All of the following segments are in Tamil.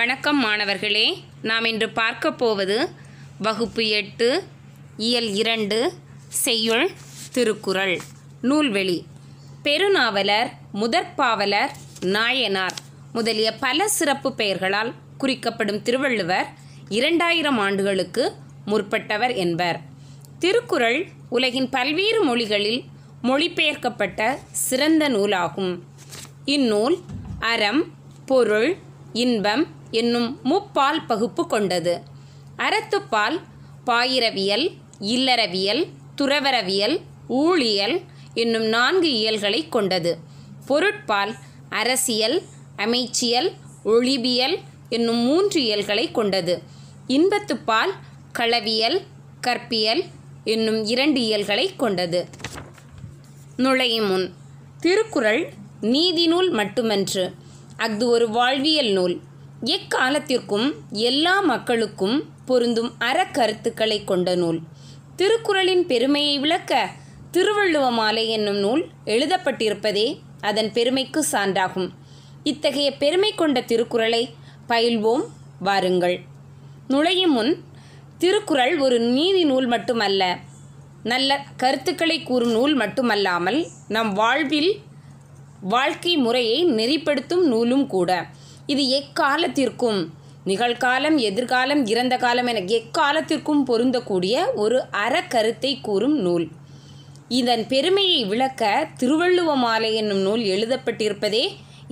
வணக்கம் மாணவர்களே நாம் இன்று பார்க்க போவது வகுப்பு எட்டு இயல் இரண்டு செய்யுள் திருக்குறள் நூல்வெளி பெருநாவலர் முதற்பாவலர் நாயனார் முதலிய பல சிறப்பு பெயர்களால் குறிக்கப்படும் திருவள்ளுவர் இரண்டாயிரம் ஆண்டுகளுக்கு முற்பட்டவர் என்பர் திருக்குறள் உலகின் பல்வேறு மொழிகளில் மொழிபெயர்க்கப்பட்ட சிறந்த நூலாகும் இந்நூல் அறம் பொருள் இன்பம் என்னும் முப்பால் பகுப்பு கொண்டது அறத்துப்பால் பாயிரவியல் இல்லறவியல் துறவரவியல் ஊழியல் என்னும் நான்கு இயல்களை கொண்டது பொருட்பால் அரசியல் அமைச்சியல் ஒளிபியல் என்னும் மூன்று இயல்களை கொண்டது இன்பத்துப்பால் களவியல் கற்பியல் என்னும் இரண்டு இயல்களை கொண்டது நுழையும் முன் திருக்குறள் நீதி நூல் மட்டுமன்று அஃது ஒரு வாழ்வியல் நூல் எக்காலத்திற்கும் எல்லா மக்களுக்கும் பொருந்தும் அறக்கருத்துக்களை கொண்ட நூல் திருக்குறளின் பெருமையை விளக்க திருவள்ளுவ மாலை என்னும் நூல் எழுதப்பட்டிருப்பதே அதன் பெருமைக்கு சான்றாகும் இத்தகைய பெருமை கொண்ட திருக்குறளை பயில்வோம் வாருங்கள் நுழையும் முன் திருக்குறள் ஒரு நீதி நூல் மட்டுமல்ல நல்ல கருத்துக்களை கூறும் நூல் மட்டுமல்லாமல் நம் வாழ்வில் வாழ்க்கை முறையை நெறிப்படுத்தும் நூலும் கூட இது எக்காலத்திற்கும் நிகழ்காலம் எதிர்காலம் இறந்த காலம் என எக்காலத்திற்கும் பொருந்தக்கூடிய ஒரு அறக்கருத்தை கூறும் நூல் இதன் பெருமையை விளக்க திருவள்ளுவ மாலை என்னும் நூல் எழுதப்பட்டிருப்பதே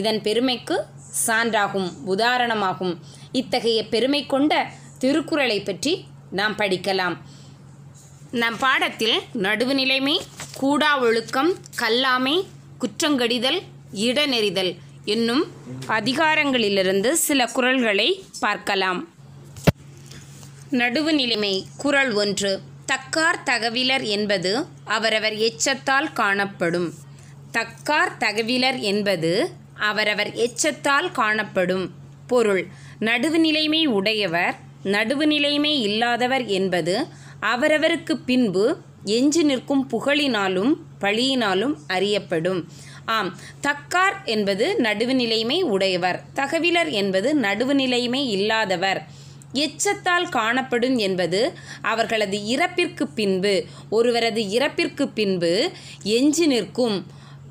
இதன் பெருமைக்கு சான்றாகும் உதாரணமாகும் இத்தகைய பெருமை கொண்ட திருக்குறளை பற்றி நாம் படிக்கலாம் நம் பாடத்தில் நடுவுநிலைமை கூடா ஒழுக்கம் கல்லாமை குற்றங்கடிதல் இடநெறிதல் என்னும் அதிகாரங்களிலிருந்து சில குரல்களை பார்க்கலாம் நடுவு நிலைமை குரல் ஒன்று தக்கார் தகவிலர் என்பது அவரவர் எச்சத்தால் காணப்படும் தக்கார் தகவிலர் என்பது அவரவர் எச்சத்தால் காணப்படும் பொருள் நடுவு நிலைமை உடையவர் நடுவு நிலைமை இல்லாதவர் என்பது அவரவருக்கு பின்பு எஞ்சி நிற்கும் புகழினாலும் பழியினாலும் அறியப்படும் ஆம் தக்கார் என்பது நடுவுநிலைமை உடையவர் தகவிலர் என்பது நடுவுநிலைமை இல்லாதவர் எச்சத்தால் காணப்படும் என்பது அவர்களது இறப்பிற்கு பின்பு ஒருவரது இறப்பிற்கு பின்பு எஞ்சி நிற்கும்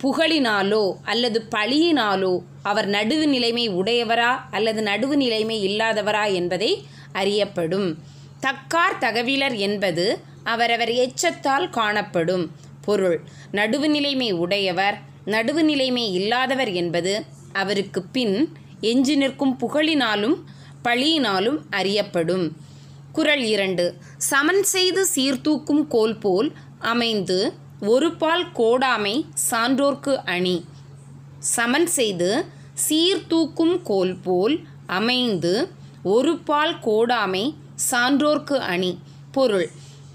புகழினாலோ அல்லது பழியினாலோ அவர் நடுவு நிலைமை உடையவரா அல்லது நடுவு நிலைமை இல்லாதவரா என்பதை அறியப்படும் தக்கார் தகவிலர் என்பது அவரவர் எச்சத்தால் காணப்படும் பொருள் நடுவு நிலைமை உடையவர் நடுவு நிலைமை இல்லாதவர் என்பது அவருக்கு பின் எஞ்சி நிற்கும் புகழினாலும் பழியினாலும் அறியப்படும் குரல் இரண்டு சமன் செய்து சீர்தூக்கும் கோல் போல் அமைந்து ஒரு பால் கோடாமை சான்றோர்க்கு அணி சமன் செய்து சீர்தூக்கும் கோல் போல் அமைந்து ஒரு பால் கோடாமை சான்றோர்க்கு அணி பொருள்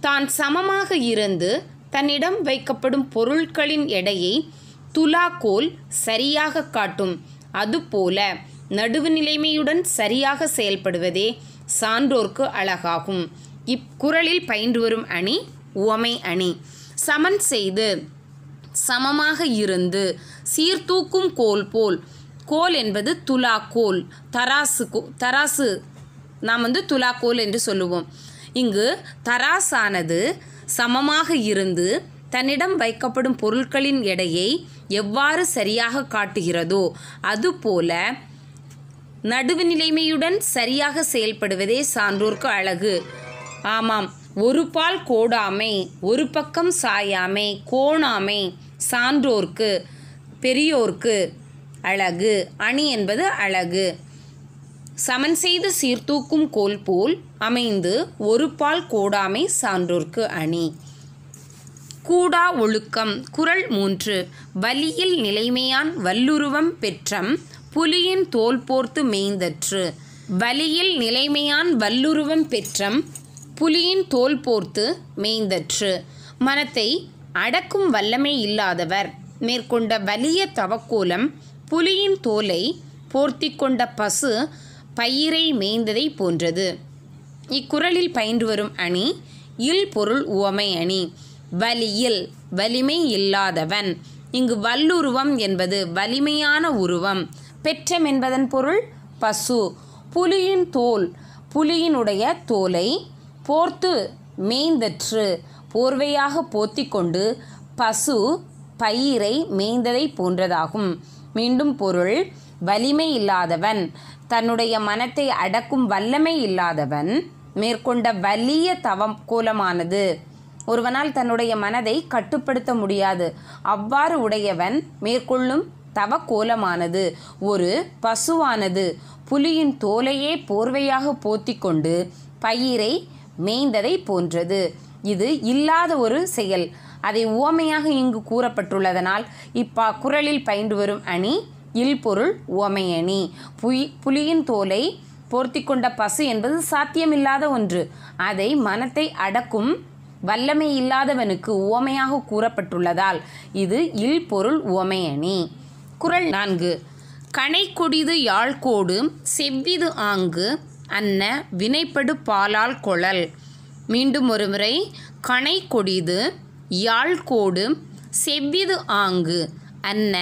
தான் சமமாக இருந்து தன்னிடம் வைக்கப்படும் பொருட்களின் எடையை துலாக்கோல் சரியாக காட்டும் அதுபோல நடுவு நிலைமையுடன் சரியாக செயல்படுவதே சான்றோர்க்கு அழகாகும் இக்குரலில் பயின்று வரும் அணி உவமை அணி சமன் செய்து சமமாக இருந்து சீர்தூக்கும் கோல் போல் கோல் என்பது துலா கோல் தராசு தராசு நாம் வந்து துலா கோல் என்று சொல்லுவோம் இங்கு தராசானது சமமாக இருந்து தன்னிடம் வைக்கப்படும் பொருட்களின் எடையை எவ்வாறு சரியாக காட்டுகிறதோ அதுபோல நடுவு நிலைமையுடன் சரியாக செயல்படுவதே சான்றோர்க்கு அழகு ஆமாம் ஒரு பால் கோடாமை ஒரு பக்கம் சாயாமை கோணாமை சான்றோர்க்கு பெரியோர்க்கு அழகு அணி என்பது அழகு சமன் செய்து சீர்தூக்கும் கோல் போல் அமைந்து ஒரு பால் கோடாமை சான்றோர்க்கு அணி கூடா ஒழுக்கம் குரல் மூன்று வலியில் நிலைமையான் வல்லுருவம் பெற்றம் புலியின் தோல் போர்த்து மேய்ந்தற்று வலியில் நிலைமையான் வல்லுருவம் பெற்றம் புலியின் தோல் போர்த்து மேய்ந்தற்று மனத்தை அடக்கும் வல்லமை இல்லாதவர் மேற்கொண்ட வலிய தவக்கோலம் புலியின் தோலை போர்த்தி கொண்ட பசு பயிரை மேய்ந்ததை போன்றது இக்குரலில் பயின்று வரும் அணி இல் பொருள் உவமை அணி வலியில் வலிமை இல்லாதவன் இங்கு வல்லுருவம் என்பது வலிமையான உருவம் பெற்றம் என்பதன் பொருள் பசு புலியின் தோல் புலியினுடைய தோலை போர்த்து மேய்ந்தற்று போர்வையாக போத்தி கொண்டு பசு பயிரை மேய்ந்ததை போன்றதாகும் மீண்டும் பொருள் வலிமை இல்லாதவன் தன்னுடைய மனத்தை அடக்கும் வல்லமை இல்லாதவன் மேற்கொண்ட வலிய தவம் கோலமானது ஒருவனால் தன்னுடைய மனதை கட்டுப்படுத்த முடியாது அவ்வாறு உடையவன் மேற்கொள்ளும் தவ கோலமானது ஒரு பசுவானது புலியின் தோலையே போர்வையாக கொண்டு பயிரை மேய்ந்ததை போன்றது இது இல்லாத ஒரு செயல் அதை உவமையாக இங்கு கூறப்பட்டுள்ளதனால் இப்பா குரலில் பயின்று வரும் அணி இல்பொருள் உவமையணி புய் புலியின் தோலை போர்த்தி கொண்ட பசு என்பது சாத்தியமில்லாத ஒன்று அதை மனத்தை அடக்கும் வல்லமை இல்லாதவனுக்கு உவமையாக கூறப்பட்டுள்ளதால் இது இல் பொருள் உவமையணி குரல் நான்கு கனைக்கொடிது யாழ்கோடு செவ்விது ஆங்கு அன்ன வினைப்படு பாலால் கொழல் மீண்டும் ஒருமுறை கனை கொடிது யாழ்கோடு செவ்விது ஆங்கு அன்ன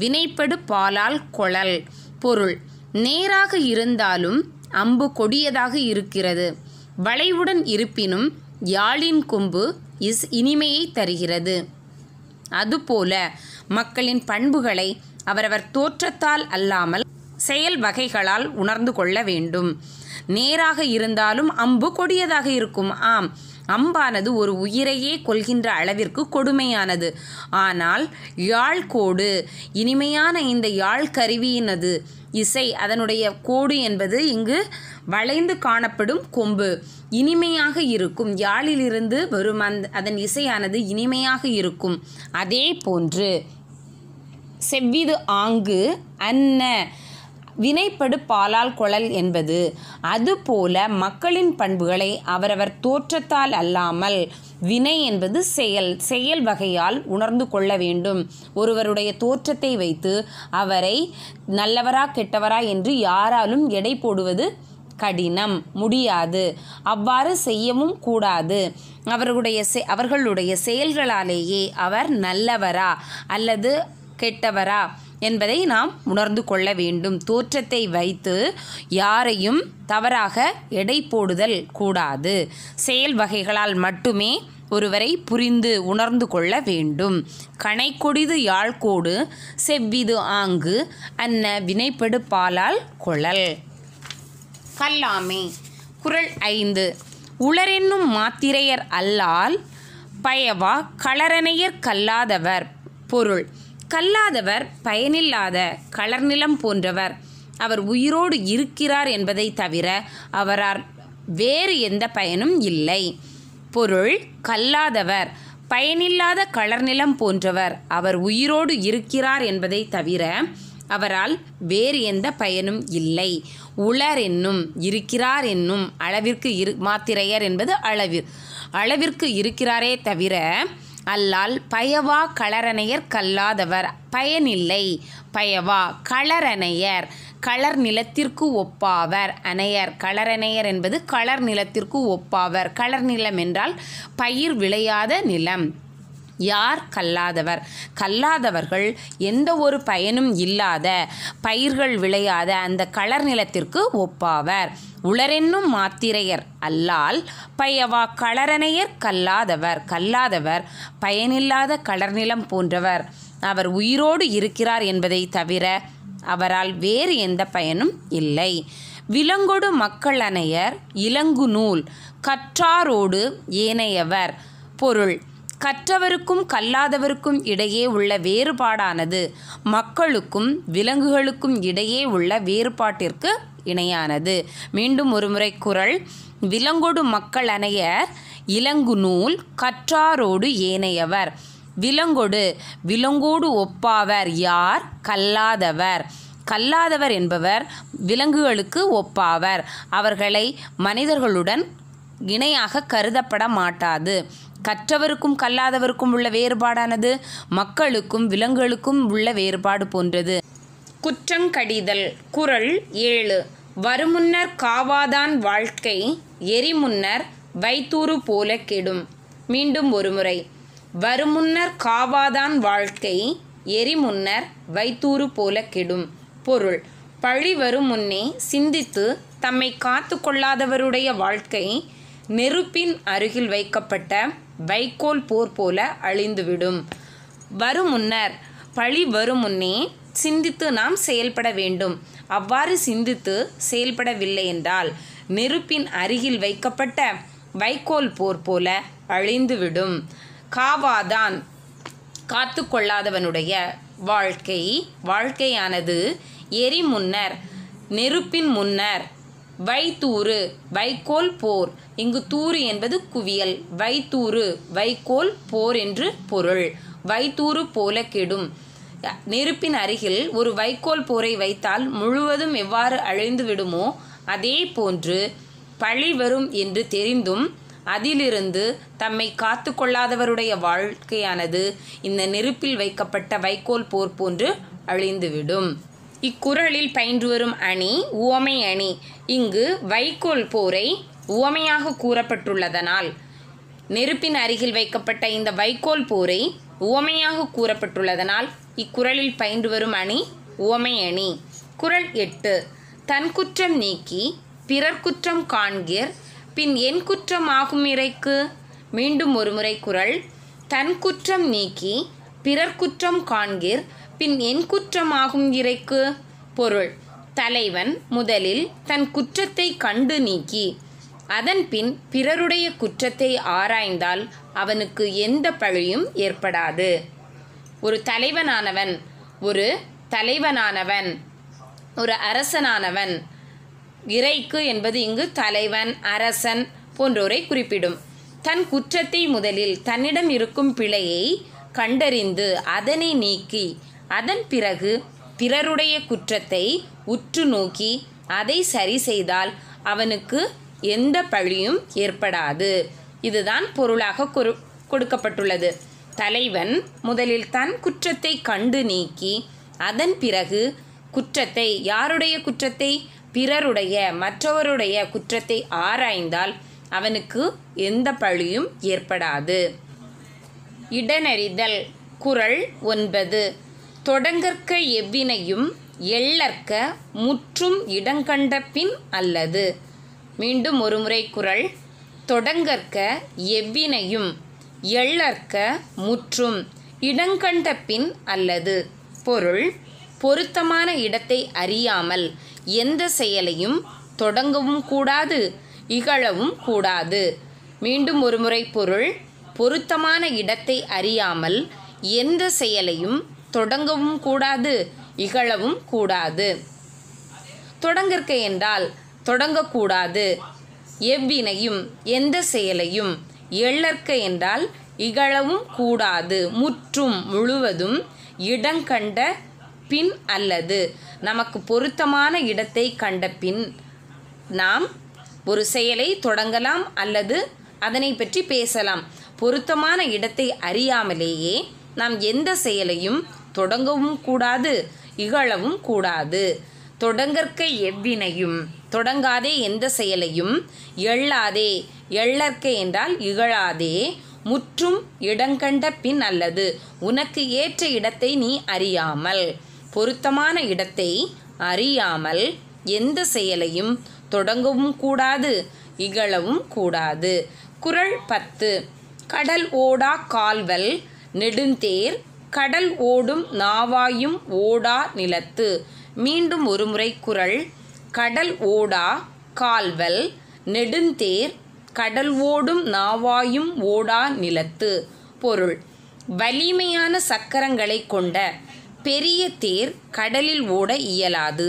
வினைப்படு பாலால் கொழல் பொருள் நேராக இருந்தாலும் அம்பு கொடியதாக இருக்கிறது வளைவுடன் இருப்பினும் யாழின் கொம்பு இஸ் இனிமையை தருகிறது அதுபோல மக்களின் பண்புகளை அவரவர் தோற்றத்தால் அல்லாமல் செயல் வகைகளால் உணர்ந்து கொள்ள வேண்டும் நேராக இருந்தாலும் அம்பு கொடியதாக இருக்கும் ஆம் அம்பானது ஒரு உயிரையே கொள்கின்ற அளவிற்கு கொடுமையானது ஆனால் யாழ் கோடு இனிமையான இந்த யாழ் கருவியினது இசை அதனுடைய கோடு என்பது இங்கு வளைந்து காணப்படும் கொம்பு இனிமையாக இருக்கும் யாழிலிருந்து வரும் அந்த அதன் இசையானது இனிமையாக இருக்கும் அதே போன்று செவ்விது ஆங்கு அன்ன வினைப்படு பாலால் குழல் என்பது அதுபோல மக்களின் பண்புகளை அவரவர் தோற்றத்தால் அல்லாமல் வினை என்பது செயல் செயல் வகையால் உணர்ந்து கொள்ள வேண்டும் ஒருவருடைய தோற்றத்தை வைத்து அவரை நல்லவரா கெட்டவரா என்று யாராலும் எடை போடுவது கடினம் முடியாது அவ்வாறு செய்யவும் கூடாது அவர்களுடைய செ அவர்களுடைய செயல்களாலேயே அவர் நல்லவரா அல்லது கெட்டவரா என்பதை நாம் உணர்ந்து கொள்ள வேண்டும் தோற்றத்தை வைத்து யாரையும் தவறாக எடை போடுதல் கூடாது செயல் வகைகளால் மட்டுமே ஒருவரை புரிந்து உணர்ந்து கொள்ள வேண்டும் கொடிது யாழ்கோடு செவ்விது ஆங்கு அன்ன வினைப்படு பாலால் கொழல் கல்லாமே குரல் ஐந்து உளரென்னும் மாத்திரையர் அல்லால் பயவா களரனையர் கல்லாதவர் பொருள் கல்லாதவர் பயனில்லாத களர்நிலம் போன்றவர் அவர் உயிரோடு இருக்கிறார் என்பதை தவிர அவரால் வேறு எந்த பயனும் இல்லை பொருள் கல்லாதவர் பயனில்லாத களர்நிலம் போன்றவர் அவர் உயிரோடு இருக்கிறார் என்பதை தவிர அவரால் வேறு எந்த பயனும் இல்லை உளர் என்னும் இருக்கிறார் என்னும் அளவிற்கு இரு மாத்திரையர் என்பது அளவிற் அளவிற்கு இருக்கிறாரே தவிர அல்லால் பயவா களரணையர் கல்லாதவர் பயனில்லை பயவா களரணையர் களர் நிலத்திற்கு ஒப்பாவர் அணையர் களரணையர் என்பது களர் நிலத்திற்கு ஒப்பாவர் களர் நிலம் என்றால் பயிர் விளையாத நிலம் யார் கல்லாதவர் கல்லாதவர்கள் எந்த ஒரு பயனும் இல்லாத பயிர்கள் விளையாத அந்த களர் நிலத்திற்கு ஒப்பாவர் உளரென்னும் மாத்திரையர் அல்லால் பயவா களரனையர் கல்லாதவர் கல்லாதவர் பயனில்லாத களர்நிலம் போன்றவர் அவர் உயிரோடு இருக்கிறார் என்பதை தவிர அவரால் வேறு எந்த பயனும் இல்லை விலங்கொடு மக்கள் அணையர் இலங்கு நூல் கற்றாரோடு ஏனையவர் பொருள் கற்றவருக்கும் கல்லாதவருக்கும் இடையே உள்ள வேறுபாடானது மக்களுக்கும் விலங்குகளுக்கும் இடையே உள்ள வேறுபாட்டிற்கு இணையானது மீண்டும் ஒருமுறை குரல் விலங்கொடு மக்கள் அணையர் இலங்கு நூல் கற்றாரோடு ஏனையவர் விலங்கொடு விலங்கோடு ஒப்பாவர் யார் கல்லாதவர் கல்லாதவர் என்பவர் விலங்குகளுக்கு ஒப்பாவர் அவர்களை மனிதர்களுடன் இணையாக கருதப்பட மாட்டாது கற்றவருக்கும் கல்லாதவருக்கும் உள்ள வேறுபாடானது மக்களுக்கும் விலங்குகளுக்கும் உள்ள வேறுபாடு போன்றது குற்றங்கடிதல் குரல் ஏழு வருமுன்னர் காவாதான் வாழ்க்கை எரிமுன்னர் வைத்தூறு போல கெடும் மீண்டும் ஒருமுறை வருமுன்னர் காவாதான் வாழ்க்கை எரிமுன்னர் வைத்தூறு போல கெடும் பொருள் பழி வரும் முன்னே சிந்தித்து தம்மை காத்து கொள்ளாதவருடைய வாழ்க்கை நெருப்பின் அருகில் வைக்கப்பட்ட வைக்கோல் போர் போல அழிந்துவிடும் வரும் முன்னர் பழி வரும் முன்னே சிந்தித்து நாம் செயல்பட வேண்டும் அவ்வாறு சிந்தித்து செயல்படவில்லை என்றால் நெருப்பின் அருகில் வைக்கப்பட்ட வைக்கோல் போர் போல அழிந்துவிடும் காவாதான் காத்து கொள்ளாதவனுடைய வாழ்க்கை வாழ்க்கையானது எரி முன்னர் நெருப்பின் முன்னர் வைத்தூறு வைக்கோல் போர் இங்கு தூறு என்பது குவியல் வைத்தூறு வைக்கோல் போர் என்று பொருள் வைத்தூறு போல கெடும் நெருப்பின் அருகில் ஒரு வைக்கோல் போரை வைத்தால் முழுவதும் எவ்வாறு அழிந்து விடுமோ அதே போன்று பழி வரும் என்று தெரிந்தும் அதிலிருந்து தம்மை காத்து கொள்ளாதவருடைய வாழ்க்கையானது இந்த நெருப்பில் வைக்கப்பட்ட வைக்கோல் போர் போன்று அழிந்துவிடும் இக்குறளில் பயின்று வரும் அணி உவமை அணி இங்கு வைக்கோல் போரை உவமையாக கூறப்பட்டுள்ளதனால் நெருப்பின் அருகில் வைக்கப்பட்ட இந்த வைக்கோல் போரை உவமையாக கூறப்பட்டுள்ளதனால் இக்குறளில் பயின்று வரும் அணி உவமை அணி குரல் எட்டு தன் குற்றம் நீக்கி பிறர் குற்றம் காண்கிர் பின் என் குற்றம் ஆகும் இறைக்கு மீண்டும் ஒருமுறை குரல் தன் குற்றம் நீக்கி பிறர் குற்றம் காண்கிர் பின் என் குற்றமாகும் இறைக்கு பொருள் தலைவன் முதலில் தன் குற்றத்தை கண்டு நீக்கி அதன்பின் பிறருடைய குற்றத்தை ஆராய்ந்தால் அவனுக்கு எந்த பழியும் ஏற்படாது ஒரு தலைவனானவன் ஒரு தலைவனானவன் ஒரு அரசனானவன் இறைக்கு என்பது இங்கு தலைவன் அரசன் போன்றோரை குறிப்பிடும் தன் குற்றத்தை முதலில் தன்னிடம் இருக்கும் பிழையை கண்டறிந்து அதனை நீக்கி அதன் பிறகு பிறருடைய குற்றத்தை உற்று நோக்கி அதை சரி செய்தால் அவனுக்கு எந்த பழியும் ஏற்படாது இதுதான் பொருளாக கொடுக்கப்பட்டுள்ளது தலைவன் முதலில் தன் குற்றத்தை கண்டு நீக்கி அதன் பிறகு குற்றத்தை யாருடைய குற்றத்தை பிறருடைய மற்றவருடைய குற்றத்தை ஆராய்ந்தால் அவனுக்கு எந்த பழியும் ஏற்படாது இடனறிதல் குரல் ஒன்பது தொடங்கற்க எவ்வினையும் எள்ளற்க முற்றும் இடங்கண்ட பின் அல்லது மீண்டும் ஒருமுறை குரல் தொடங்கற்க எவ்வினையும் எள்ளற்க முற்றும் இடங்கண்ட பின் அல்லது பொருள் பொருத்தமான இடத்தை அறியாமல் எந்த செயலையும் தொடங்கவும் கூடாது இகழவும் கூடாது மீண்டும் ஒருமுறை பொருள் பொருத்தமான இடத்தை அறியாமல் எந்த செயலையும் தொடங்கவும் கூடாது இகழவும் கூடாது தொடங்கற்க என்றால் தொடங்கக்கூடாது எவ்வினையும் எந்த செயலையும் எள்ளற்க என்றால் இகழவும் கூடாது முற்றும் முழுவதும் இடங்கண்ட பின் அல்லது நமக்கு பொருத்தமான இடத்தை கண்ட பின் நாம் ஒரு செயலை தொடங்கலாம் அல்லது அதனை பற்றி பேசலாம் பொருத்தமான இடத்தை அறியாமலேயே நாம் எந்த செயலையும் தொடங்கவும் கூடாது இகழவும் கூடாது தொடங்கற்க எவ்வினையும் தொடங்காதே எந்த செயலையும் எள்ளாதே எள்ளற்க என்றால் இகழாதே முற்றும் இடங்கண்ட பின் அல்லது உனக்கு ஏற்ற இடத்தை நீ அறியாமல் பொருத்தமான இடத்தை அறியாமல் எந்த செயலையும் தொடங்கவும் கூடாது இகழவும் கூடாது குரல் பத்து கடல் ஓடா கால்வல் நெடுந்தேர் கடல் ஓடும் நாவாயும் ஓடா நிலத்து மீண்டும் ஒருமுறை குரல் கடல் ஓடா கால்வல் நெடுந்தேர் கடல் ஓடும் நாவாயும் ஓடா நிலத்து பொருள் வலிமையான சக்கரங்களை கொண்ட பெரிய தேர் கடலில் ஓட இயலாது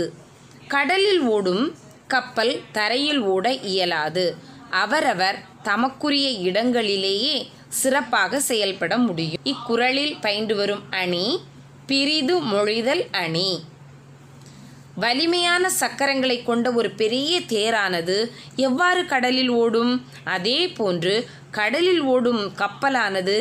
கடலில் ஓடும் கப்பல் தரையில் ஓட இயலாது அவரவர் தமக்குரிய இடங்களிலேயே சிறப்பாக செயல்பட முடியும் இக்குறளில் பயின்று வரும் அணி பிரிது மொழிதல் அணி வலிமையான சக்கரங்களை கொண்ட ஒரு பெரிய தேரானது எவ்வாறு கடலில் ஓடும் அதே போன்று கடலில் ஓடும் கப்பலானது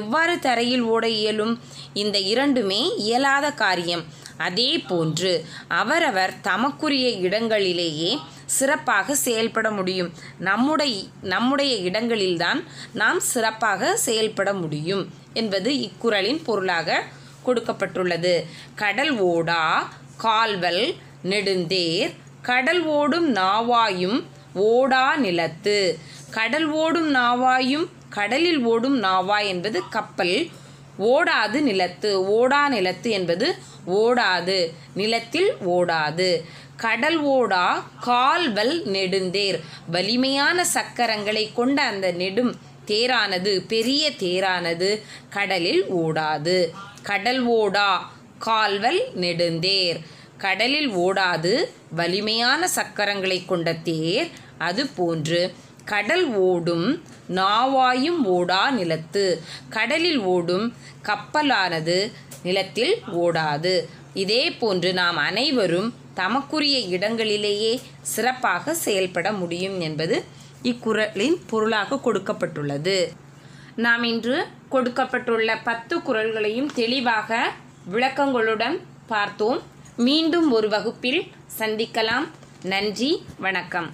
எவ்வாறு தரையில் ஓட இயலும் இந்த இரண்டுமே இயலாத காரியம் அதே போன்று அவரவர் தமக்குரிய இடங்களிலேயே சிறப்பாக செயல்பட முடியும் நம்முடைய நம்முடைய இடங்களில்தான் நாம் சிறப்பாக செயல்பட முடியும் என்பது இக்குறளின் பொருளாக கொடுக்கப்பட்டுள்ளது கடல் ஓடா கால்வல் நெடுந்தேர் கடல் ஓடும் நாவாயும் ஓடா நிலத்து கடல் ஓடும் நாவாயும் கடலில் ஓடும் நாவா என்பது கப்பல் ஓடாது நிலத்து ஓடா நிலத்து என்பது ஓடாது நிலத்தில் ஓடாது கடல் ஓடா கால்வல் நெடுந்தேர் வலிமையான சக்கரங்களை கொண்ட அந்த நெடும் தேரானது பெரிய தேரானது கடலில் ஓடாது கடல் ஓடா கால்வல் நெடுந்தேர் கடலில் ஓடாது வலிமையான சக்கரங்களை கொண்ட தேர் அது போன்று கடல் ஓடும் நாவாயும் ஓடா நிலத்து கடலில் ஓடும் கப்பலானது நிலத்தில் ஓடாது இதே போன்று நாம் அனைவரும் தமக்குரிய இடங்களிலேயே சிறப்பாக செயல்பட முடியும் என்பது இக்குரலின் பொருளாக கொடுக்கப்பட்டுள்ளது நாம் இன்று கொடுக்கப்பட்டுள்ள பத்து குரல்களையும் தெளிவாக விளக்கங்களுடன் பார்த்தோம் மீண்டும் ஒரு வகுப்பில் சந்திக்கலாம் நன்றி வணக்கம்